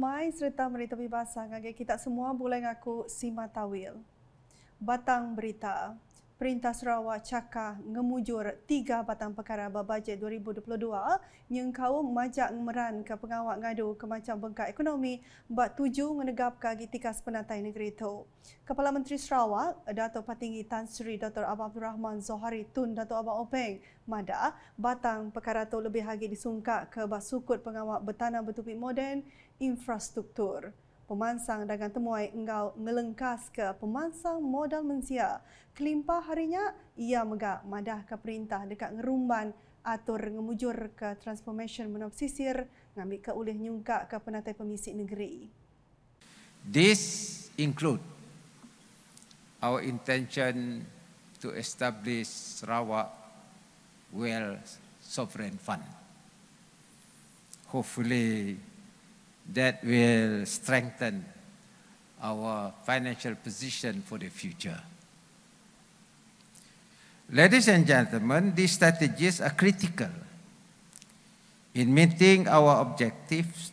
mai cerita berita bebasa ngagi kita semua boleh ngaku sima tawil. Batang berita. Perintah Sarawak cakap, ngemujur tiga batang perkara berbajet 2022 yang kaum majak meran ke pengawak ngadu kemacam bengkak ekonomi buat tuju menegap ke agitikas penatai negeri itu. Kepala Menteri Sarawak, Datuk Patinggi Tan Sri Dr. Abang Abdul Rahman Zohari Tun Datuk Abang Openg Mada, batang perkara itu lebih lagi disungkak ke basukut pengawak bertanam bertupik moden infrastruktur. Pemansang dagang temuai engkau ngelengkas ke pemansang modal mensia. kelimpah harinya ia megak madah ke perintah dekat ngerumban atur ngemujur ke transformation menop sisir ngambil ke ulih nyungka ke penatai pemisik negeri. This include our intention to establish Sarawak Well Sovereign Fund. Hopefully that will strengthen our financial position for the future. Ladies and gentlemen, these strategies are critical in meeting our objectives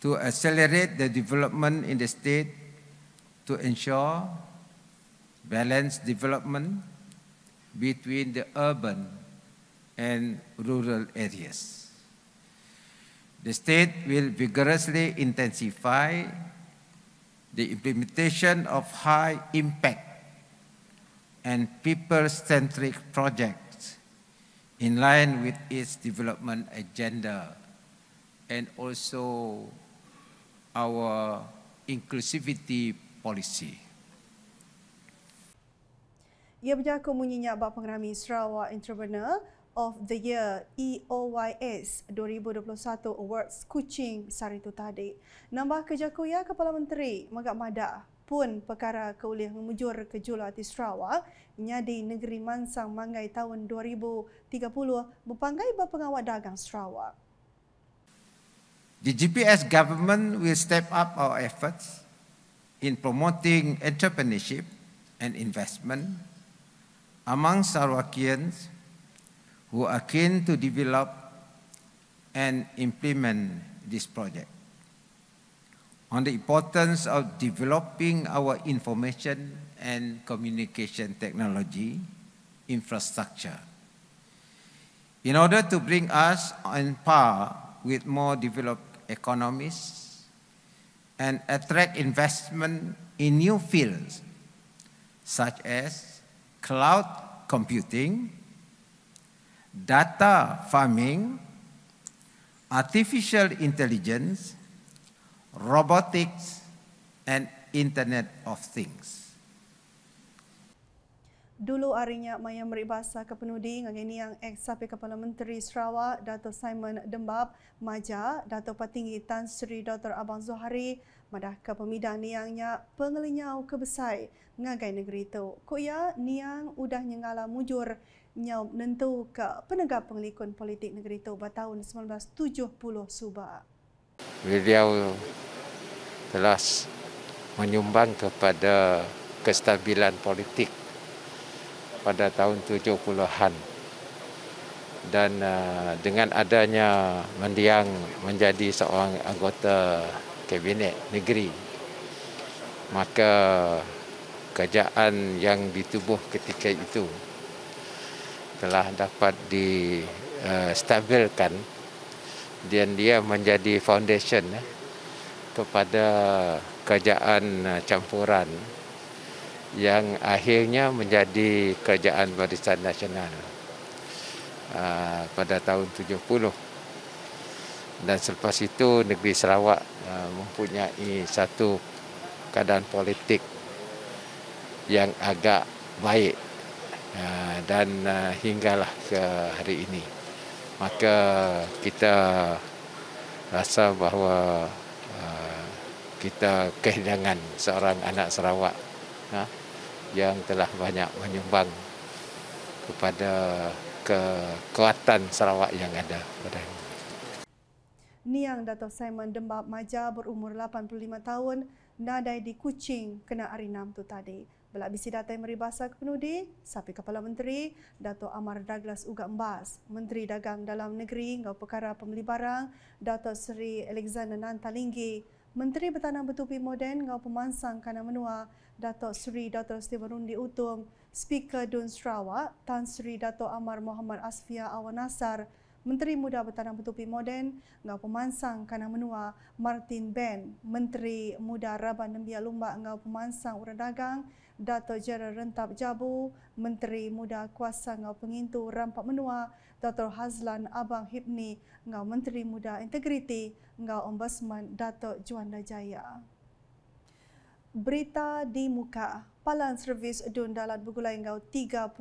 to accelerate the development in the state to ensure balanced development between the urban and rural areas. The state will vigorously intensify the implementation of high-impact and people-centric projects in line with its development agenda and also our inclusivity policy. Ia berjakar munyinya bab pengerami Sarawak entrepreneur of the Year EOYS 2021 Awards Kuching Saritu tadi. Nambah kerja kuya Kepala Menteri Megat Mada pun perkara keulih memujur ke Jolati Sarawak nyadi negeri Mansang Mangai tahun 2030 berpanggai berpengawat dagang Sarawak. The GPS government will step up our efforts in promoting entrepreneurship and investment among Sarawakians who are keen to develop and implement this project. On the importance of developing our information and communication technology infrastructure in order to bring us on par with more developed economies and attract investment in new fields such as cloud computing, data farming, artificial intelligence, robotics and internet of things. Dulu arinya maya meribasa ke penudi ngagini yang ex sapi kepala menteri Sarawak Dato Simon Dembab Maja Dato Patinggi Tan Sri Dr Abang Zohari madah ke pemidah niang nya pengelinyau ke besai ngagai negeri itu. Ko ya niang udah nyengala mujur nyau nentu ke penegak pengelikun politik negeri itu pada tahun 1970 suba. Beliau telah menyumbang kepada kestabilan politik pada tahun 70-an dan uh, dengan adanya mendiang menjadi seorang anggota kabinet negeri maka kerajaan yang ditubuh ketika itu telah dapat di eh, stabilkan dan dia menjadi foundation eh, kepada kerajaan eh, campuran yang akhirnya menjadi kerajaan barisan nasional pada tahun 70 dan selepas itu negeri Sarawak uh, mempunyai satu keadaan politik yang agak baik uh, dan uh, hinggalah ke hari ini maka kita rasa bahawa kita kehilangan seorang anak Sarawak ha, yang telah banyak menyumbang kepada kekuatan Sarawak yang ada pada ini. Niang Dato' Simon Dembab Maja berumur 85 tahun nadai di Kuching kena hari 6 tu tadi. Belak bisi data yang meribasa ke penudi, sapi kepala menteri, Dato' Amar Douglas Uga Embas, Menteri Dagang Dalam Negeri, Ngau Perkara Pembeli Barang, Dato' Seri Alexander Nantalinggi, Menteri Bertanam Betupi Moden, Ngau Pemansang Kanan Menua, Dato' Seri Dr. Steven Rundi Utum, Speaker Dun Sarawak, Tan Seri Dato' Amar Muhammad Asfia Awanasar. Menteri Muda Bertanam petupi Moden engau pemansang kanan menua Martin Ben Menteri Muda Raban Nembia Lumba engau pemansang urang dagang Dato Jera Rentap Jabu Menteri Muda Kuasa engau pengintu rampak menua Dato Hazlan Abang Hipni engau Menteri Muda Integriti engau Ombudsman Dato Juanda Jaya Berita di muka, Palan Servis Dun Dalat Bugulai Engau 38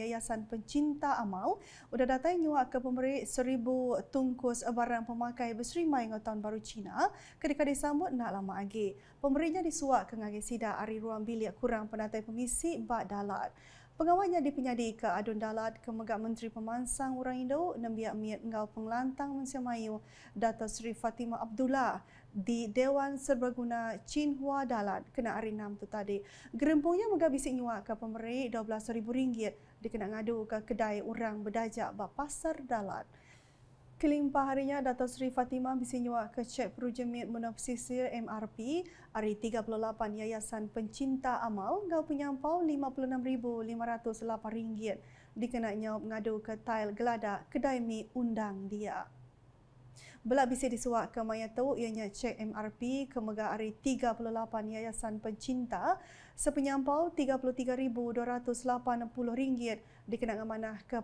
Yayasan Pencinta Amal sudah datang nyuak ke pemberi seribu tungkus barang pemakai berserimai dengan tahun baru Cina ketika disambut nak lama lagi. Pemberinya disuak ke ngagi hari ruang bilik kurang penatai pengisi bak Dalat. Pengawalnya di penyadi ke Adun Dalat, ke Menteri Pemansang Orang Indo, Nembiak Miat Ngau Penglantang Mansia Mayu, Dato' Sri Fatima Abdullah, di Dewan Serbaguna Chin Hua Dalat, kena hari 6 tu tadi. Gerempungnya Megak Bisik Nyua ke Pemerik RM12,000, dikena ngadu ke kedai orang berdajak Bapasar Dalat. Kelimpah harinya Dato' Sri Fatimah Bisinyuak ke Cik Perujemit Munafsisir MRP hari 38 Yayasan Pencinta Amal ngau penyampau RM56,508 dikena nyawa mengadu ke tail geladak kedai mi undang dia. Belak bisa disuak ke maya tahu ianya cek MRP kemega hari 38 Yayasan Pencinta sepenyampau rm ringgit dikenang amanah ke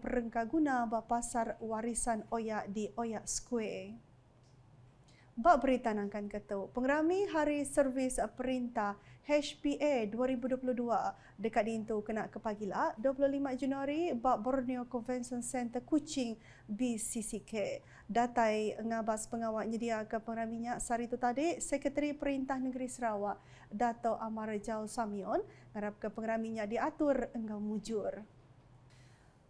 guna bapasar warisan Oya di Oya Square. Bak Berita Nangkan kata, pengerami hari servis perintah HPA 2022 dekat di itu kena ke pagi lah, 25 Januari Bak Borneo Convention Center Kuching BCCK. Datai ngabas pengawal nyedia ke pengeraminya sehari itu tadi, Sekretari Perintah Negeri Sarawak, Dato' Amar Jau Samion, ngarap ke pengeraminya diatur enggak mujur.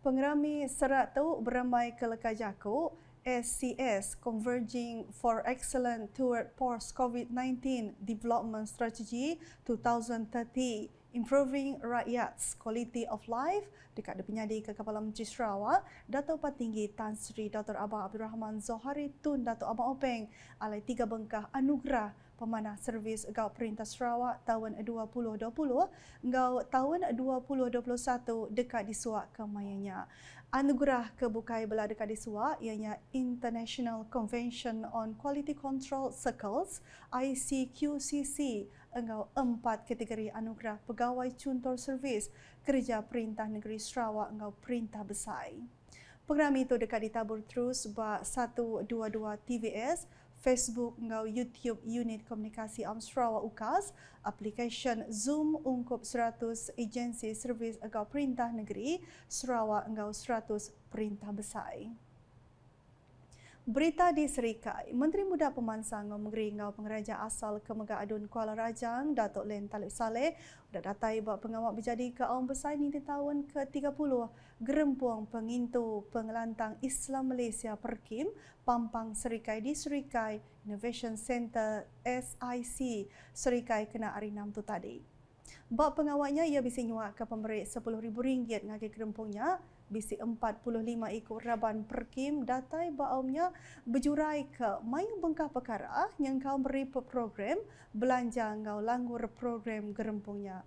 Pengerami serak tu beramai ke Lekajakuk, SCS Converging for Excellence Toward Post COVID-19 Development Strategy 2030 Improving Rakyat's Quality of Life dekat dia penyadi di Kepala Menteri Sarawak Dato Patinggi Tan Sri Dr. Abang Abdul Rahman Zohari Tun Dato Abang Openg alai tiga bengkah anugerah pemanah servis gau Perintah Sarawak tahun 2020 gau tahun 2021 dekat disuak ke mayanya. Anugerah kebukai bela dekat disuak ianya International Convention on Quality Control Circles ICQCC engau empat kategori anugerah pegawai cuntur servis kerja perintah negeri Sarawak engau perintah besar. Program itu dekat ditabur terus buat 122 TVS Facebook ngau YouTube unit komunikasi Om Sarawak UKAS, application Zoom ungkup 100 agensi servis agau perintah negeri Sarawak ngau 100 perintah besar. Berita di Serikai, Menteri Muda Pemansang Mengeringau Pengeraja Asal Kemega Adun Kuala Rajang, Datuk Len Talib Saleh, sudah datai buat pengawal berjadi ke Aum Besar ini di tahun ke-30, Gerempuang Pengintu Pengelantang Islam Malaysia Perkim, Pampang Serikai di Serikai, Innovation Center SIC, Serikai kena arinam tu tadi. Bapak pengawalnya, ia bisa nyuat ke pemberi RM10,000 ngagi gerempungnya, BC45 ikut Raban Perkim datai baumnya berjurai ke Mayu Bengkah perkara yang kau beri program belanja ngau langgur program gerempungnya.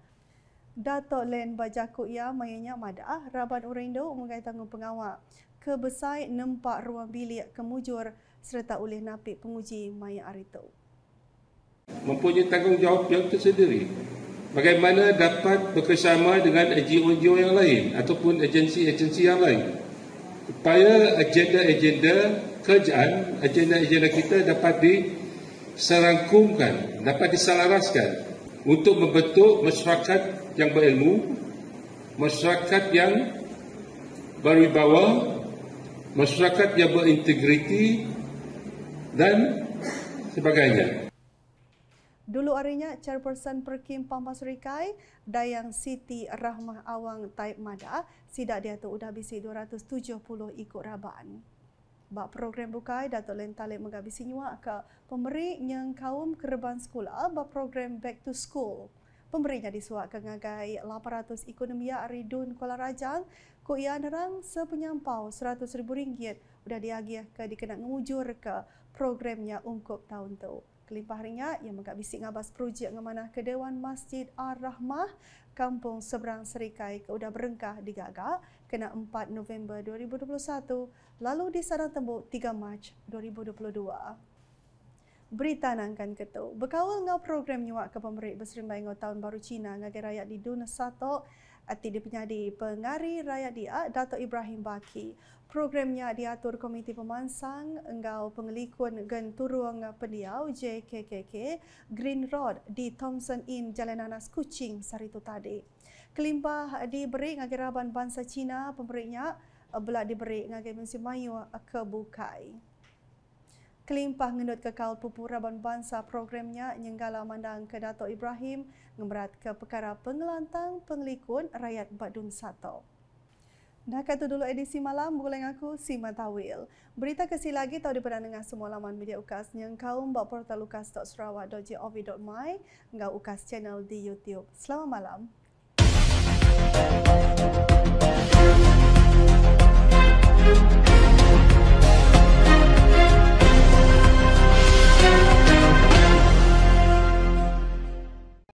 Datuk Len Bajaku ia mayanya madah Raban Urindo mengait tanggung pengawak kebesai nempak ruang bilik kemujur serta oleh napik penguji maya arito. Mempunyai tanggungjawab yang tersendiri bagaimana dapat bekerjasama dengan NGO-NGO yang lain ataupun agensi-agensi yang lain supaya agenda-agenda kerjaan, agenda-agenda kita dapat diserangkumkan, dapat diselaraskan untuk membentuk masyarakat yang berilmu, masyarakat yang berwibawa, masyarakat yang berintegriti dan sebagainya. Dulu arinya Chairperson Perkim Pampas Rikai Dayang Siti Rahmah Awang Taib Mada sidak dia tu udah bisi 270 ikut raban. Bak program bukai Datuk Len Talib menggabisi nyawa ke pemberi yang kaum kerban sekolah bak program Back to School. Pemberinya suak ke ngagai 800 ekonomi hari Dun Kuala Rajang ku ia nerang sepenyampau 100 ribu ringgit udah diagih ke dikenak ngujur ke programnya ungkup tahun tu. Kelimpah harinya, yang mengkat bisik ngabas projek ngemanah ke Dewan Masjid Ar-Rahmah, Kampung Seberang Serikai, Keudah Berengkah, Digagak, kena 4 November 2021, lalu di Sarang Tembuk 3 Mac 2022. Berita nangkan ketuk. Berkawal dengan program nyuak ke pemerintah pemerik Besrimbai tahun baru Cina ngagai rakyat di Dun Satok, Ati di pengari raya dia Dato' Ibrahim Baki. Programnya diatur Komiti Pemansang Enggau Pengelikun Genturung Pendiau JKKK Green Road di Thompson Inn Jalan Nanas Kuching itu tadi. Kelimpah diberi dengan geraban bangsa Cina pemberinya eh, belak diberi dengan Gemensi Mayu eh, kebukai. Bukai kelimpah ngendut kekal pupuraban bangsa programnya nyenggala mandang ke Dato Ibrahim ngemerat ke perkara pengelantang penglikun rakyat Badun Sato. Nah, kata dulu edisi malam, boleh aku si Matawil. Berita kesi lagi tahu di peran dengan semua laman media UKAS yang kau mbak portal lukas.sarawak.gov.my dan UKAS channel di YouTube. Selamat malam.